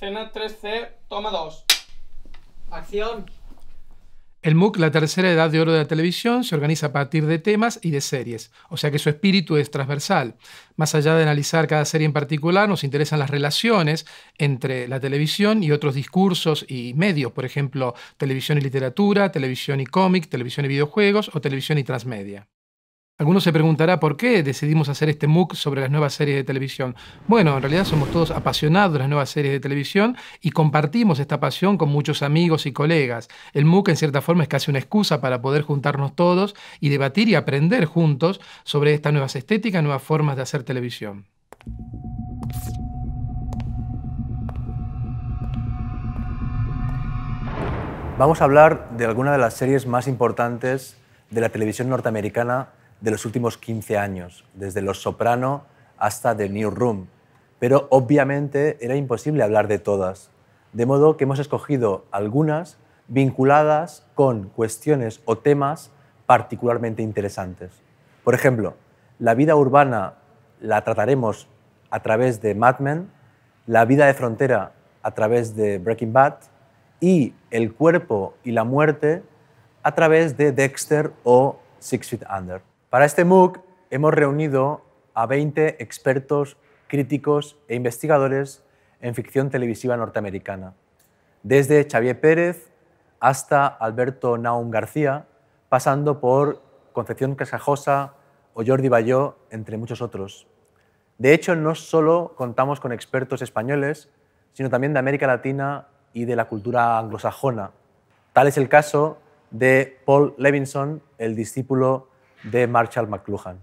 Cena 3C, toma 2. Acción. El MOOC La Tercera Edad de Oro de la Televisión se organiza a partir de temas y de series, o sea que su espíritu es transversal. Más allá de analizar cada serie en particular, nos interesan las relaciones entre la televisión y otros discursos y medios, por ejemplo, televisión y literatura, televisión y cómic, televisión y videojuegos o televisión y transmedia. Algunos se preguntará por qué decidimos hacer este MOOC sobre las nuevas series de televisión. Bueno, en realidad somos todos apasionados de las nuevas series de televisión y compartimos esta pasión con muchos amigos y colegas. El MOOC en cierta forma es casi una excusa para poder juntarnos todos y debatir y aprender juntos sobre estas nuevas estéticas, nuevas formas de hacer televisión. Vamos a hablar de alguna de las series más importantes de la televisión norteamericana de los últimos 15 años, desde Los Soprano hasta The New Room. Pero obviamente era imposible hablar de todas. De modo que hemos escogido algunas vinculadas con cuestiones o temas particularmente interesantes. Por ejemplo, la vida urbana la trataremos a través de Mad Men, la vida de frontera a través de Breaking Bad y el cuerpo y la muerte a través de Dexter o Six Feet Under. Para este MOOC hemos reunido a 20 expertos, críticos e investigadores en ficción televisiva norteamericana, desde Xavier Pérez hasta Alberto Naum García, pasando por Concepción Casajosa o Jordi Bayó, entre muchos otros. De hecho, no solo contamos con expertos españoles, sino también de América Latina y de la cultura anglosajona. Tal es el caso de Paul Levinson, el discípulo de Marshall McLuhan.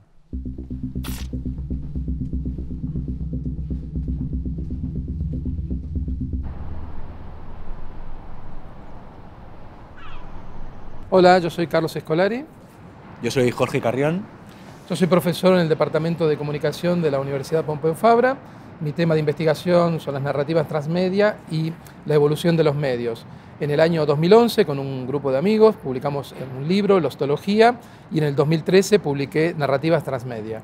Hola, yo soy Carlos Escolari. Yo soy Jorge Carrión. Yo soy profesor en el Departamento de Comunicación de la Universidad Pompeu Fabra mi tema de investigación son las narrativas transmedia y la evolución de los medios. En el año 2011, con un grupo de amigos, publicamos un libro, Lostología, y en el 2013 publiqué Narrativas Transmedia.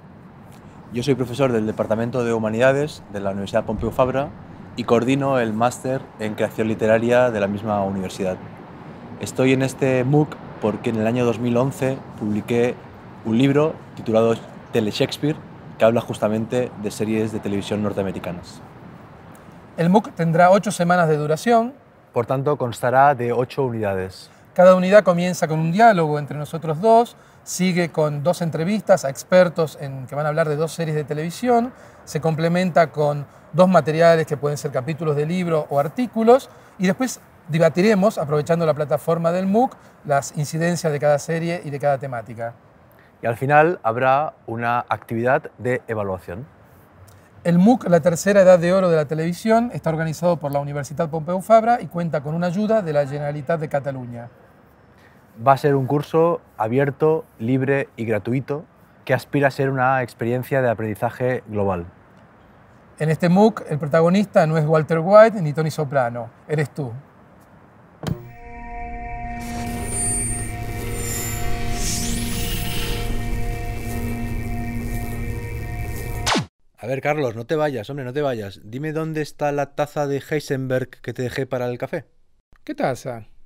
Yo soy profesor del Departamento de Humanidades de la Universidad Pompeu Fabra y coordino el máster en creación literaria de la misma universidad. Estoy en este MOOC porque en el año 2011 publiqué un libro titulado Tele Shakespeare, que habla justamente de series de televisión norteamericanas. El MOOC tendrá ocho semanas de duración. Por tanto, constará de ocho unidades. Cada unidad comienza con un diálogo entre nosotros dos, sigue con dos entrevistas a expertos en, que van a hablar de dos series de televisión, se complementa con dos materiales que pueden ser capítulos de libro o artículos, y después debatiremos, aprovechando la plataforma del MOOC, las incidencias de cada serie y de cada temática y al final habrá una actividad de evaluación. El MOOC La Tercera Edad de Oro de la Televisión está organizado por la Universidad Pompeu Fabra y cuenta con una ayuda de la Generalitat de Cataluña. Va a ser un curso abierto, libre y gratuito que aspira a ser una experiencia de aprendizaje global. En este MOOC el protagonista no es Walter White ni Tony Soprano, eres tú, A ver, Carlos, no te vayas, hombre, no te vayas. Dime dónde está la taza de Heisenberg que te dejé para el café. ¿Qué taza?